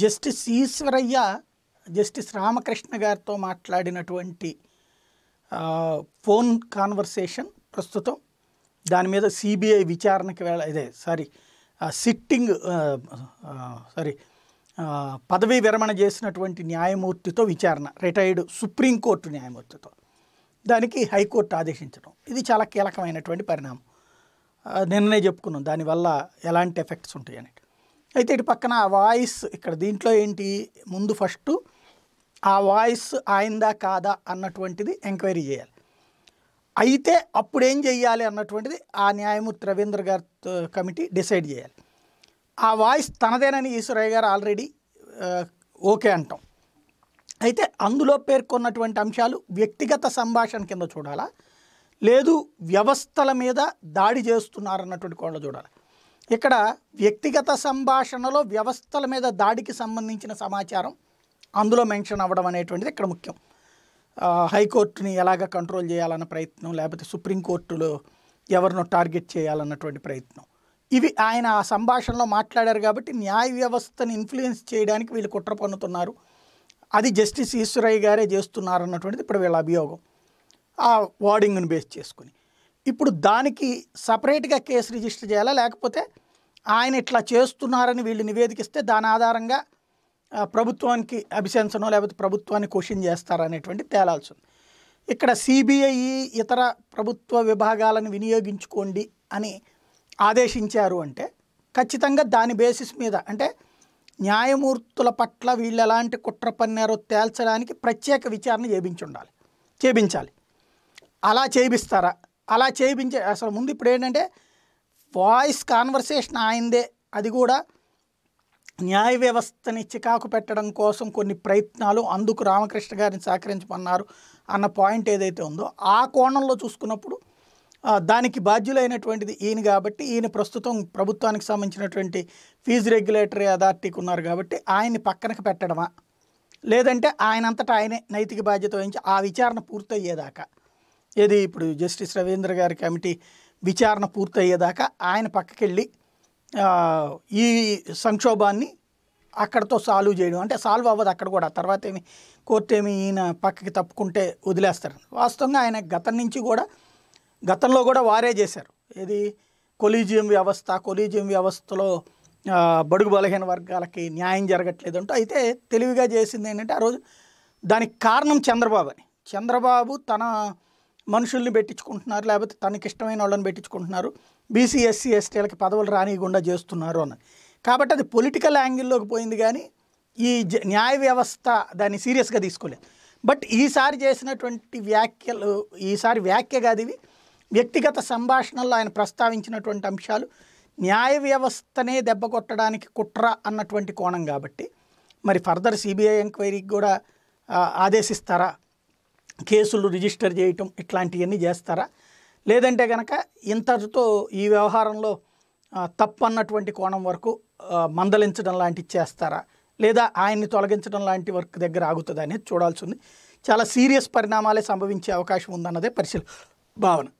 justice Eshwaraiah justice Ramakrishna గారితో మాట్లాడినటువంటి phone conversation ప్రస్తుతం దాని మీద సిబిఐ విచారణకి వేళ ఇదే సారీ సిట్టింగ్ సారీ పదవీ విరమణ చేసినటువంటి న్యాయమూర్తితో విచారణ రిటైర్డ్ సుప్రీంకోర్టు న్యాయమూర్తితో దానికి హైకోర్టు ఆదేశించడం ఇది చాలా కీలకమైనటువంటి పరిణామం నిన్ననే చెప్పుకున్నాం దానివల్ల ఎలాంటి ఎఫెక్ట్స్ ఉంటాయి అనేది అయితే ఇటు పక్కన ఆ వాయిస్ ఇక్కడ దీంట్లో ఏంటి ముందు ఫస్ట్ ఆ వాయిస్ ఆయిందా కాదా అన్నటువంటిది ఎంక్వైరీ చేయాలి అయితే అప్పుడు ఏం చెయ్యాలి అన్నటువంటిది ఆ న్యాయమూర్తి రవీంద్ర గారి కమిటీ డిసైడ్ చేయాలి ఆ వాయిస్ తనదేనని ఈశ్వరయ్య గారు ఆల్రెడీ ఓకే అంటాం అయితే అందులో పేర్కొన్నటువంటి అంశాలు వ్యక్తిగత సంభాషణ కింద చూడాలా లేదు వ్యవస్థల మీద దాడి చేస్తున్నారన్నటువంటి కోణంలో చూడాలి ఇక్కడ వ్యక్తిగత సంభాషణలో వ్యవస్థల మీద దాడికి సంబంధించిన సమాచారం అందులో మెన్షన్ అవ్వడం అనేటువంటిది ఇక్కడ ముఖ్యం హైకోర్టుని ఎలాగ కంట్రోల్ చేయాలన్న ప్రయత్నం లేకపోతే సుప్రీంకోర్టులో ఎవరినో టార్గెట్ చేయాలన్నటువంటి ప్రయత్నం ఇవి ఆయన ఆ సంభాషణలో మాట్లాడారు కాబట్టి న్యాయ వ్యవస్థను ఇన్ఫ్లుయెన్స్ చేయడానికి వీళ్ళు కుట్ర పన్నుతున్నారు అది జస్టిస్ ఈశ్వరయ్య గారే చేస్తున్నారు అన్నటువంటిది ఇప్పుడు వీళ్ళ అభియోగం ఆ వార్డింగ్ను బేస్ చేసుకుని ఇప్పుడు దానికి సపరేట్గా కేసు రిజిస్టర్ చేయాలా లేకపోతే ఆయన ఇట్లా చేస్తున్నారని వీళ్ళు నివేదికిస్తే దాని ఆధారంగా ప్రభుత్వానికి అభిశంసనో లేకపోతే ప్రభుత్వాన్ని క్వశ్చన్ చేస్తారనేటువంటి తేలాల్సి ఉంది ఇక్కడ సిబిఐ ఇతర ప్రభుత్వ విభాగాలను వినియోగించుకోండి అని ఆదేశించారు అంటే ఖచ్చితంగా దాని బేసిస్ మీద అంటే న్యాయమూర్తుల పట్ల వీళ్ళు ఎలాంటి కుట్ర పన్నారో తేల్చడానికి ప్రత్యేక విచారణ చేపించుండాలి చేయించాలి అలా చేయిస్తారా అలా చేయించే అసలు ముందు ఇప్పుడు ఏంటంటే వాయిస్ కాన్వర్సేషన్ ఆయిందే అది కూడా న్యాయ వ్యవస్థని చికాకు పెట్టడం కోసం కొన్ని ప్రయత్నాలు అందుకు రామకృష్ణ గారిని సహకరించమన్నారు అన్న పాయింట్ ఏదైతే ఉందో ఆ కోణంలో చూసుకున్నప్పుడు దానికి బాధ్యులైనటువంటిది ఈయన కాబట్టి ఈయన ప్రస్తుతం ప్రభుత్వానికి సంబంధించినటువంటి ఫీజు రెగ్యులేటరీ అథారిటీకి ఉన్నారు కాబట్టి ఆయన్ని పక్కనకు పెట్టడమా లేదంటే ఆయనంతటా ఆయనే నైతిక బాధ్యత వహించి ఆ విచారణ పూర్తయ్యేదాకా ఏది ఇప్పుడు జస్టిస్ రవీంద్ర గారి కమిటీ విచారణ పూర్తయ్యేదాకా ఆయన పక్కకెళ్ళి ఈ సంక్షోభాన్ని అక్కడతో సాల్వ్ చేయడం అంటే సాల్వ్ అవ్వదు అక్కడ కూడా తర్వాత ఏమి కోర్టు ఏమి ఈయన పక్కకి తప్పుకుంటే వదిలేస్తారు వాస్తవంగా ఆయన గతం నుంచి కూడా గతంలో కూడా వారే చేశారు ఏది కొలీజియం వ్యవస్థ కొలీజియం వ్యవస్థలో బడుగు బలహీన వర్గాలకి న్యాయం జరగట్లేదు అంటూ అయితే తెలివిగా చేసింది ఏంటంటే ఆ రోజు దానికి కారణం చంద్రబాబు అని చంద్రబాబు తన మనుషుల్ని పెట్టించుకుంటున్నారు లేకపోతే తనకి ఇష్టమైన వాళ్ళని పెట్టించుకుంటున్నారు బీసీ ఎస్సీ ఎస్టీలకి పదవులు రానియకుండా చేస్తున్నారు అన్నది కాబట్టి అది పొలిటికల్ యాంగిల్లోకి పోయింది కానీ ఈ న్యాయ వ్యవస్థ దాన్ని సీరియస్గా తీసుకోలేదు బట్ ఈసారి చేసినటువంటి వ్యాఖ్యలు ఈసారి వ్యాఖ్య కాదు ఇవి వ్యక్తిగత సంభాషణల్లో ఆయన ప్రస్తావించినటువంటి అంశాలు న్యాయ వ్యవస్థనే దెబ్బ కొట్టడానికి కుట్ర అన్నటువంటి కోణం కాబట్టి మరి ఫర్దర్ సిబిఐ ఎంక్వైరీకి కూడా ఆదేశిస్తారా కేసులు రిజిస్టర్ చేయటం ఇట్లాంటివన్నీ చేస్తారా లేదంటే కనుక ఇంతటితో ఈ వ్యవహారంలో తప్పు అన్నటువంటి కోణం వరకు మందలించడం లాంటివి చేస్తారా లేదా ఆయన్ని తొలగించడం లాంటి వర్క్ దగ్గర ఆగుతుంది అనేది చూడాల్సి ఉంది చాలా సీరియస్ పరిణామాలే సంభవించే అవకాశం ఉందన్నదే పరిశీల భావన